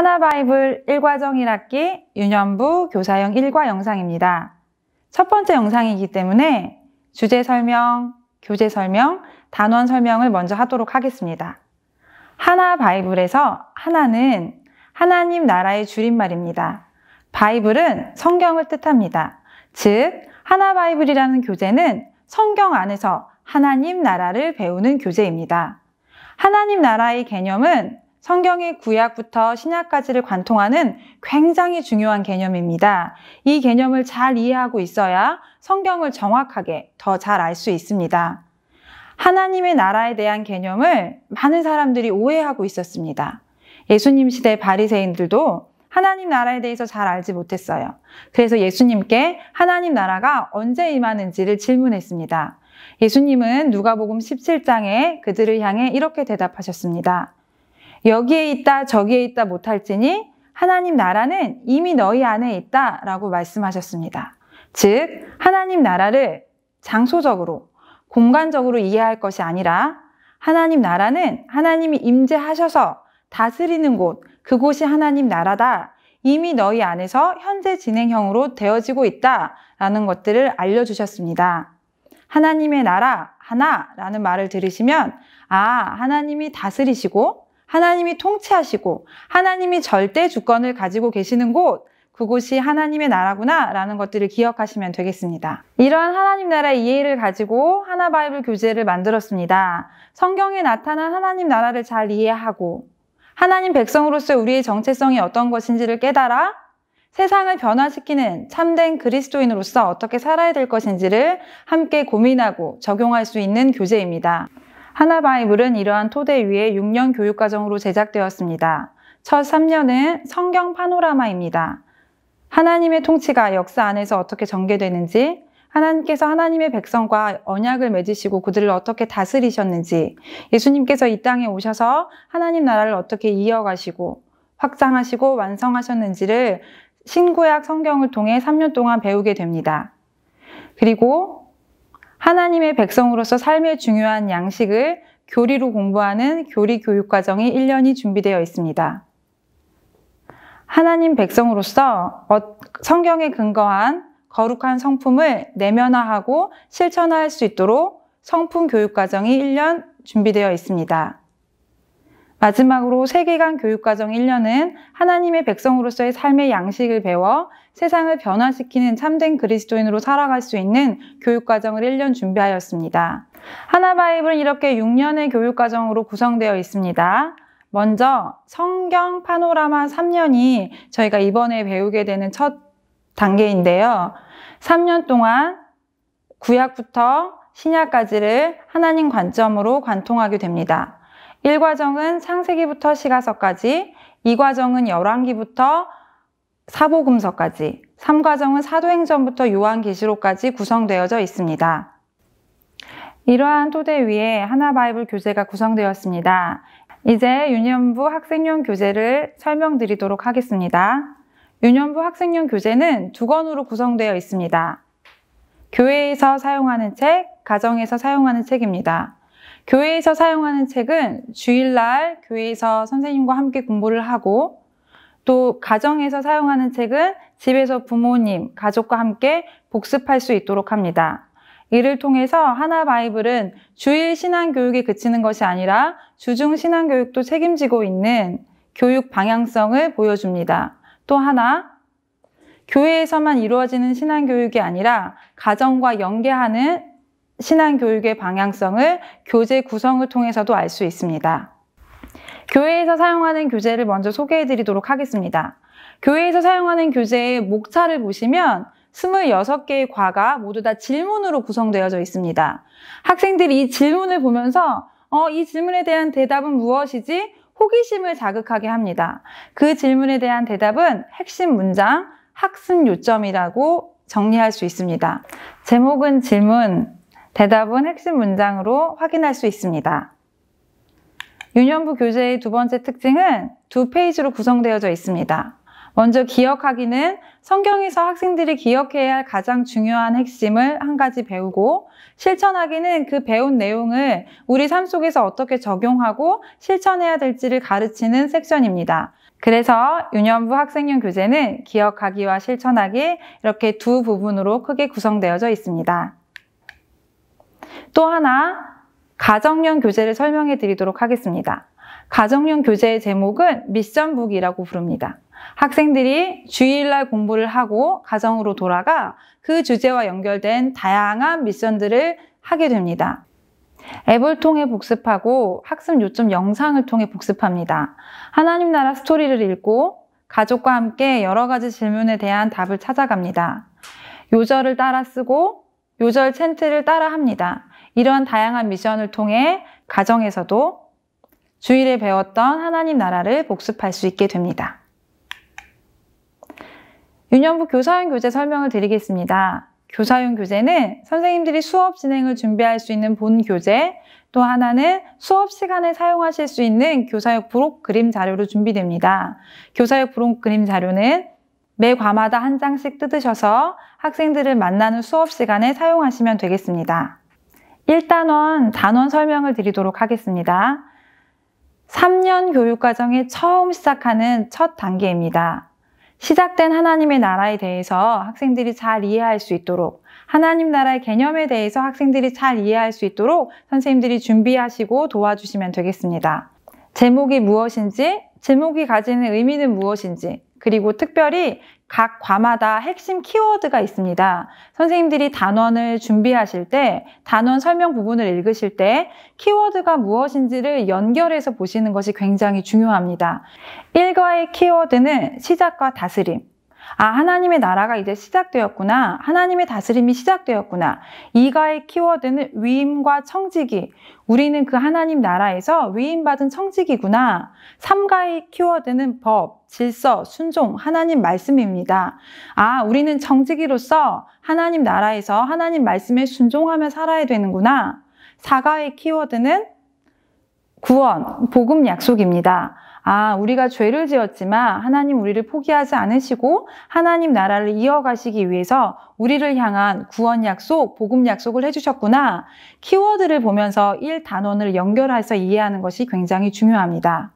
하나바이블 1과정 1학기 유년부 교사형 1과 영상입니다. 첫 번째 영상이기 때문에 주제 설명, 교재 설명, 단원 설명을 먼저 하도록 하겠습니다. 하나 바이블에서 하나는 하나님 나라의 줄임말입니다. 바이블은 성경을 뜻합니다. 즉, 하나 바이블이라는 교재는 성경 안에서 하나님 나라를 배우는 교재입니다. 하나님 나라의 개념은 성경의 구약부터 신약까지를 관통하는 굉장히 중요한 개념입니다. 이 개념을 잘 이해하고 있어야 성경을 정확하게 더 잘 알 수 있습니다. 하나님의 나라에 대한 개념을 많은 사람들이 오해하고 있었습니다. 예수님 시대 바리새인들도 하나님 나라에 대해서 잘 알지 못했어요. 그래서 예수님께 하나님 나라가 언제 임하는지를 질문했습니다. 예수님은 누가복음 17장에 그들을 향해 이렇게 대답하셨습니다. 여기에 있다 저기에 있다 못할지니 하나님 나라는 이미 너희 안에 있다 라고 말씀하셨습니다. 즉, 하나님 나라를 장소적으로, 공간적으로 이해할 것이 아니라 하나님 나라는 하나님이 임재하셔서 다스리는 곳, 그곳이 하나님 나라다. 이미 너희 안에서 현재 진행형으로 되어지고 있다. 라는 것들을 알려주셨습니다. 하나님의 나라, 하나라는 말을 들으시면, 아, 하나님이 다스리시고 하나님이 통치하시고 하나님이 절대 주권을 가지고 계시는 곳, 그곳이 하나님의 나라구나 라는 것들을 기억하시면 되겠습니다. 이러한 하나님 나라의 이해를 가지고 하나 바이블 교재를 만들었습니다. 성경에 나타난 하나님 나라를 잘 이해하고 하나님 백성으로서 우리의 정체성이 어떤 것인지를 깨달아 세상을 변화시키는 참된 그리스도인으로서 어떻게 살아야 될 것인지를 함께 고민하고 적용할 수 있는 교재입니다. 하나바이블은 이러한 토대 위에 6년 교육과정으로 제작되었습니다. 첫 3년은 성경 파노라마입니다. 하나님의 통치가 역사 안에서 어떻게 전개되는지, 하나님께서 하나님의 백성과 언약을 맺으시고 그들을 어떻게 다스리셨는지, 예수님께서 이 땅에 오셔서 하나님 나라를 어떻게 이어가시고 확장하시고 완성하셨는지를 신구약 성경을 통해 3년 동안 배우게 됩니다. 그리고 하나님의 백성으로서 삶의 중요한 양식을 교리로 공부하는 교리 교육 과정이 1년이 준비되어 있습니다. 하나님 백성으로서 성경에 근거한 거룩한 성품을 내면화하고 실천화할 수 있도록 성품 교육 과정이 1년 준비되어 있습니다. 마지막으로 세계관 교육과정 1년은 하나님의 백성으로서의 삶의 양식을 배워 세상을 변화시키는 참된 그리스도인으로 살아갈 수 있는 교육과정을 1년 준비하였습니다. 하나바이블은 이렇게 6년의 교육과정으로 구성되어 있습니다. 먼저 성경 파노라마 3년이 저희가 이번에 배우게 되는 첫 단계인데요. 3년 동안 구약부터 신약까지를 하나님 관점으로 관통하게 됩니다. 1과정은 창세기부터 시가서까지, 2과정은 열왕기부터 사보금서까지, 3과정은 사도행전부터 요한계시록까지 구성되어져 있습니다. 이러한 토대 위에 하나바이블 교재가 구성되었습니다. 이제 유년부 학생용 교재를 설명드리도록 하겠습니다. 유년부 학생용 교재는 두 권으로 구성되어 있습니다. 교회에서 사용하는 책, 가정에서 사용하는 책입니다. 교회에서 사용하는 책은 주일날 교회에서 선생님과 함께 공부를 하고 또 가정에서 사용하는 책은 집에서 부모님, 가족과 함께 복습할 수 있도록 합니다. 이를 통해서 하나 바이블은 주일 신앙 교육에 그치는 것이 아니라 주중 신앙 교육도 책임지고 있는 교육 방향성을 보여줍니다. 또 하나, 교회에서만 이루어지는 신앙 교육이 아니라 가정과 연계하는 신앙 교육의 방향성을 교재 구성을 통해서도 알 수 있습니다. 교회에서 사용하는 교재를 먼저 소개해 드리도록 하겠습니다. 교회에서 사용하는 교재의 목차를 보시면 26개의 과가 모두 다 질문으로 구성되어져 있습니다. 학생들이 이 질문을 보면서 어, 이 질문에 대한 대답은 무엇이지? 호기심을 자극하게 합니다. 그 질문에 대한 대답은 핵심 문장, 학습 요점이라고 정리할 수 있습니다. 제목은 질문, 대답은 핵심 문장으로 확인할 수 있습니다. 유년부 교재의 두 번째 특징은 두 페이지로 구성되어져 있습니다. 먼저 기억하기는 성경에서 학생들이 기억해야 할 가장 중요한 핵심을 한 가지 배우고 실천하기는 그 배운 내용을 우리 삶 속에서 어떻게 적용하고 실천해야 될지를 가르치는 섹션입니다. 그래서 유년부 학생용 교재는 기억하기와 실천하기 이렇게 두 부분으로 크게 구성되어져 있습니다. 또 하나 가정용 교재를 설명해 드리도록 하겠습니다. 가정용 교재의 제목은 미션북이라고 부릅니다. 학생들이 주일날 공부를 하고 가정으로 돌아가 그 주제와 연결된 다양한 미션들을 하게 됩니다. 앱을 통해 복습하고 학습 요점 영상을 통해 복습합니다. 하나님 나라 스토리를 읽고 가족과 함께 여러 가지 질문에 대한 답을 찾아갑니다. 요절을 따라 쓰고 요절 챈트를 따라 합니다. 이런 다양한 미션을 통해 가정에서도 주일에 배웠던 하나님 나라를 복습할 수 있게 됩니다. 유년부 교사용 교재 설명을 드리겠습니다. 교사용 교재는 선생님들이 수업 진행을 준비할 수 있는 본 교재, 또 하나는 수업 시간에 사용하실 수 있는 교사역 부록 그림 자료로 준비됩니다. 교사역 부록 그림 자료는 매 과마다 한 장씩 뜯으셔서 학생들을 만나는 수업 시간에 사용하시면 되겠습니다. 1단원 단원 설명을 드리도록 하겠습니다. 3년 교육과정에 처음 시작하는 첫 단계입니다. 시작된 하나님의 나라에 대해서 학생들이 잘 이해할 수 있도록 하나님 나라의 개념에 대해서 학생들이 잘 이해할 수 있도록 선생님들이 준비하시고 도와주시면 되겠습니다. 제목이 무엇인지, 제목이 가지는 의미는 무엇인지, 그리고 특별히 각 과마다 핵심 키워드가 있습니다. 선생님들이 단원을 준비하실 때, 단원 설명 부분을 읽으실 때, 키워드가 무엇인지를 연결해서 보시는 것이 굉장히 중요합니다. 1과의 키워드는 시작과 다스림, 아, 하나님의 나라가 이제 시작되었구나. 하나님의 다스림이 시작되었구나. 이가의 키워드는 위임과 청지기. 우리는 그 하나님 나라에서 위임받은 청지기구나. 삼가의 키워드는 법, 질서, 순종, 하나님 말씀입니다. 아, 우리는 청지기로서 하나님 나라에서 하나님 말씀에 순종하며 살아야 되는구나. 사가의 키워드는 구원, 복음 약속입니다. 아, 우리가 죄를 지었지만 하나님 우리를 포기하지 않으시고 하나님 나라를 이어가시기 위해서 우리를 향한 구원 약속, 복음 약속을 해주셨구나. 키워드를 보면서 1단원을 연결해서 이해하는 것이 굉장히 중요합니다.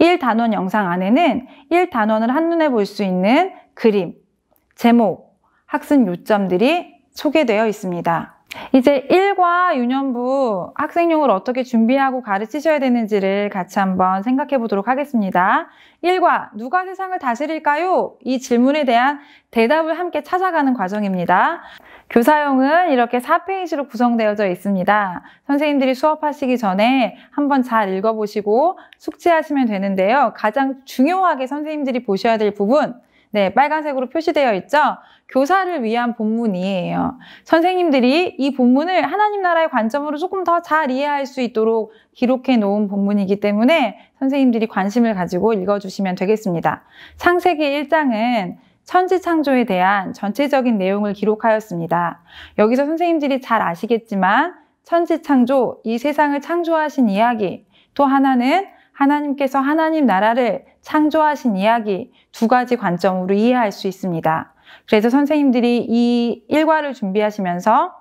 1단원 영상 안에는 1단원을 한눈에 볼 수 있는 그림, 제목, 학습 요점들이 소개되어 있습니다. 이제 1과 유년부 학생용을 어떻게 준비하고 가르치셔야 되는지를 같이 한번 생각해 보도록 하겠습니다. 1과 누가 세상을 다스릴까요? 이 질문에 대한 대답을 함께 찾아가는 과정입니다. 교사용은 이렇게 4페이지로 구성되어져 있습니다. 선생님들이 수업하시기 전에 한번 잘 읽어보시고 숙지하시면 되는데요. 가장 중요하게 선생님들이 보셔야 될 부분, 네, 빨간색으로 표시되어 있죠? 교사를 위한 본문이에요. 선생님들이 이 본문을 하나님 나라의 관점으로 조금 더 잘 이해할 수 있도록 기록해 놓은 본문이기 때문에 선생님들이 관심을 가지고 읽어주시면 되겠습니다. 창세기 1장은 천지 창조에 대한 전체적인 내용을 기록하였습니다. 여기서 선생님들이 잘 아시겠지만 천지 창조, 이 세상을 창조하신 이야기, 또 하나는 하나님께서 하나님 나라를 창조하신 이야기 두 가지 관점으로 이해할 수 있습니다. 그래서 선생님들이 이 일과를 준비하시면서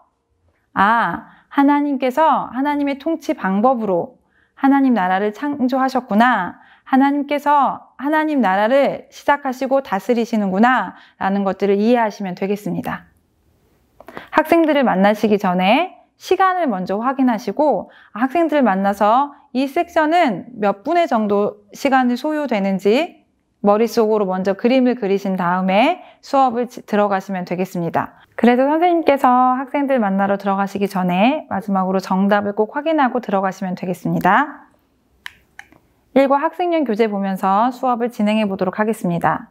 아, 하나님께서 하나님의 통치 방법으로 하나님 나라를 창조하셨구나. 하나님께서 하나님 나라를 시작하시고 다스리시는구나. 라는 것들을 이해하시면 되겠습니다. 학생들을 만나시기 전에 시간을 먼저 확인하시고 아, 학생들을 만나서 이 섹션은 몇 분의 정도 시간을 소요되는지 머릿속으로 먼저 그림을 그리신 다음에 수업을 들어가시면 되겠습니다. 그래서 선생님께서 학생들 만나러 들어가시기 전에 마지막으로 정답을 꼭 확인하고 들어가시면 되겠습니다. 1과 학생년 교재 보면서 수업을 진행해 보도록 하겠습니다.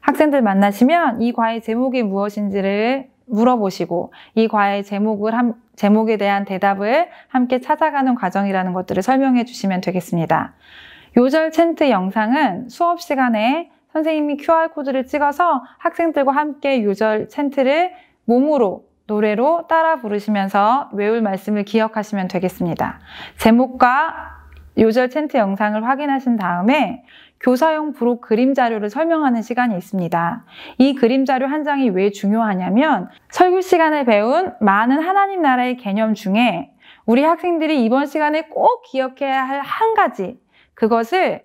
학생들 만나시면 이 과의 제목이 무엇인지를 물어보시고 이 과의 제목을 함, 제목에 대한 대답을 함께 찾아가는 과정이라는 것들을 설명해 주시면 되겠습니다. 요절 챈트 영상은 수업 시간에 선생님이 QR코드를 찍어서 학생들과 함께 요절 챈트를 몸으로 노래로 따라 부르시면서 외울 말씀을 기억하시면 되겠습니다. 제목과 요절 챈트 영상을 확인하신 다음에 교사용 부록 그림 자료를 설명하는 시간이 있습니다. 이 그림 자료 한 장이 왜 중요하냐면 설교 시간에 배운 많은 하나님 나라의 개념 중에 우리 학생들이 이번 시간에 꼭 기억해야 할 한 가지 그것을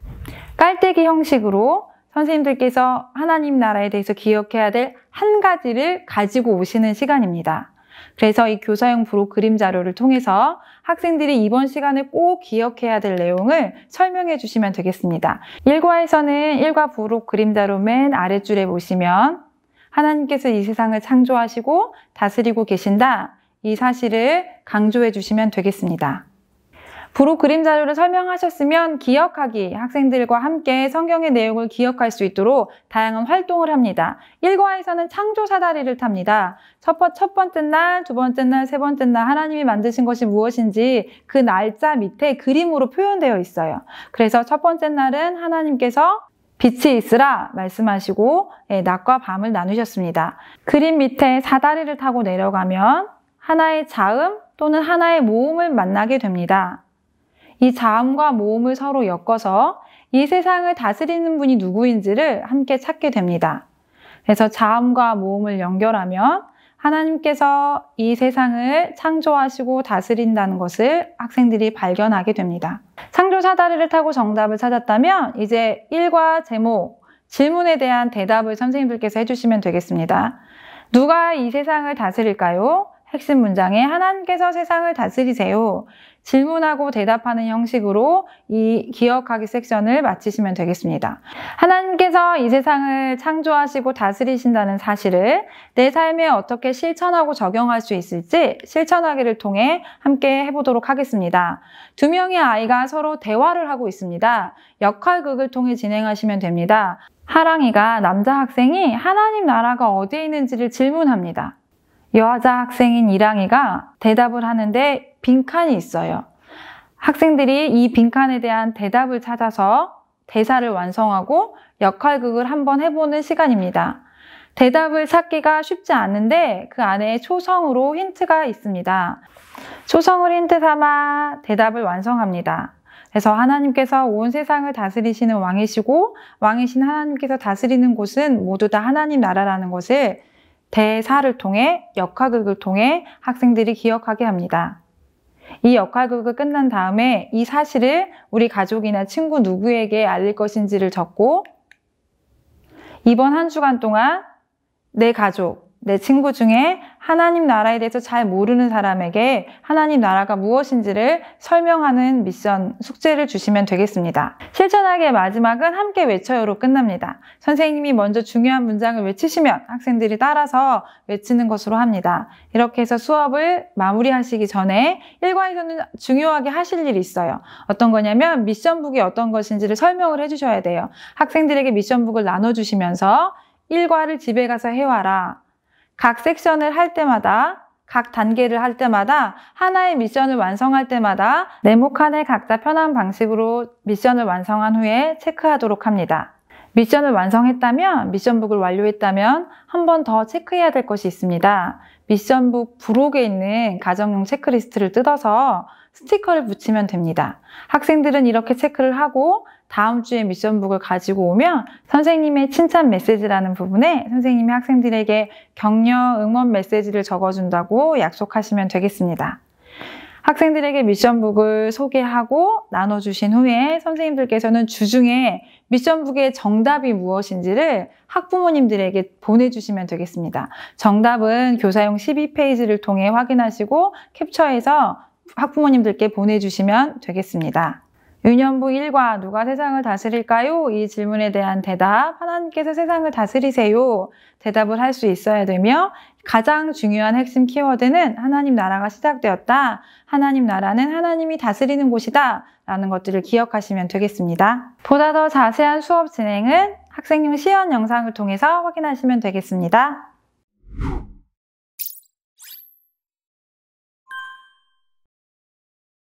깔때기 형식으로 선생님들께서 하나님 나라에 대해서 기억해야 될 한 가지를 가지고 오시는 시간입니다. 그래서 이 교사용 부록 그림 자료를 통해서 학생들이 이번 시간에 꼭 기억해야 될 내용을 설명해 주시면 되겠습니다. 1과에서는 1과 부록 그림 자료 맨 아래줄에 보시면 하나님께서 이 세상을 창조하시고 다스리고 계신다. 이 사실을 강조해 주시면 되겠습니다. 부록 그림 자료를 설명하셨으면 기억하기 학생들과 함께 성경의 내용을 기억할 수 있도록 다양한 활동을 합니다. 1과에서는 창조 사다리를 탑니다. 첫, 첫 번째 날, 두 번째 날, 세 번째 날 하나님이 만드신 것이 무엇인지 그 날짜 밑에 그림으로 표현되어 있어요. 그래서 첫 번째 날은 하나님께서 빛이 있으라 말씀하시고 예, 낮과 밤을 나누셨습니다. 그림 밑에 사다리를 타고 내려가면 하나의 자음 또는 하나의 모음을 만나게 됩니다. 이 자음과 모음을 서로 엮어서 이 세상을 다스리는 분이 누구인지를 함께 찾게 됩니다. 그래서 자음과 모음을 연결하면 하나님께서 이 세상을 창조하시고 다스린다는 것을 학생들이 발견하게 됩니다. 창조 사다리를 타고 정답을 찾았다면 이제 1과 제목, 질문에 대한 대답을 선생님들께서 해주시면 되겠습니다. 누가 이 세상을 다스릴까요? 핵심 문장에 하나님께서 세상을 다스리세요. 질문하고 대답하는 형식으로 이 기억하기 섹션을 마치시면 되겠습니다. 하나님께서 이 세상을 창조하시고 다스리신다는 사실을 내 삶에 어떻게 실천하고 적용할 수 있을지 실천하기를 통해 함께 해보도록 하겠습니다. 두 명의 아이가 서로 대화를 하고 있습니다. 역할극을 통해 진행하시면 됩니다. 하랑이가 남자 학생이 하나님 나라가 어디에 있는지를 질문합니다. 여자 학생인 이랑이가 대답을 하는데 빈칸이 있어요. 학생들이 이 빈칸에 대한 대답을 찾아서 대사를 완성하고 역할극을 한번 해보는 시간입니다. 대답을 찾기가 쉽지 않은데 그 안에 초성으로 힌트가 있습니다. 초성을 힌트 삼아 대답을 완성합니다. 그래서 하나님께서 온 세상을 다스리시는 왕이시고 왕이신 하나님께서 다스리는 곳은 모두 다 하나님 나라라는 것을 대사를 통해 역할극을 통해 학생들이 기억하게 합니다. 이 역할극을 끝난 다음에 이 사실을 우리 가족이나 친구 누구에게 알릴 것인지를 적고 이번 한 주간 동안 내 가족, 내 친구 중에 하나님 나라에 대해서 잘 모르는 사람에게 하나님 나라가 무엇인지를 설명하는 미션 숙제를 주시면 되겠습니다. 실천하기의 마지막은 함께 외쳐요로 끝납니다. 선생님이 먼저 중요한 문장을 외치시면 학생들이 따라서 외치는 것으로 합니다. 이렇게 해서 수업을 마무리하시기 전에 일과에서는 중요하게 하실 일이 있어요. 어떤 거냐면 미션북이 어떤 것인지를 설명을 해주셔야 돼요. 학생들에게 미션북을 나눠주시면서 일과를 집에 가서 해와라. 각 섹션을 할 때마다 각 단계를 할 때마다 하나의 미션을 완성할 때마다 네모 칸을 각자 편한 방식으로 미션을 완성한 후에 체크하도록 합니다. 미션을 완성했다면, 미션북을 완료했다면 한 번 더 체크해야 될 것이 있습니다. 미션북 부록에 있는 가정용 체크리스트를 뜯어서 스티커를 붙이면 됩니다. 학생들은 이렇게 체크를 하고 다음 주에 미션북을 가지고 오면 선생님의 칭찬 메시지라는 부분에 선생님이 학생들에게 격려 응원 메시지를 적어준다고 약속하시면 되겠습니다. 학생들에게 미션북을 소개하고 나눠주신 후에 선생님들께서는 주중에 미션북의 정답이 무엇인지를 학부모님들에게 보내주시면 되겠습니다. 정답은 교사용 12페이지를 통해 확인하시고 캡처해서 학부모님들께 보내주시면 되겠습니다. 유년부 1과 누가 세상을 다스릴까요? 이 질문에 대한 대답, 하나님께서 세상을 다스리세요. 대답을 할 수 있어야 되며, 가장 중요한 핵심 키워드는 하나님 나라가 시작되었다. 하나님 나라는 하나님이 다스리는 곳이다. 라는 것들을 기억하시면 되겠습니다. 보다 더 자세한 수업 진행은 학생용 시연 영상을 통해서 확인하시면 되겠습니다.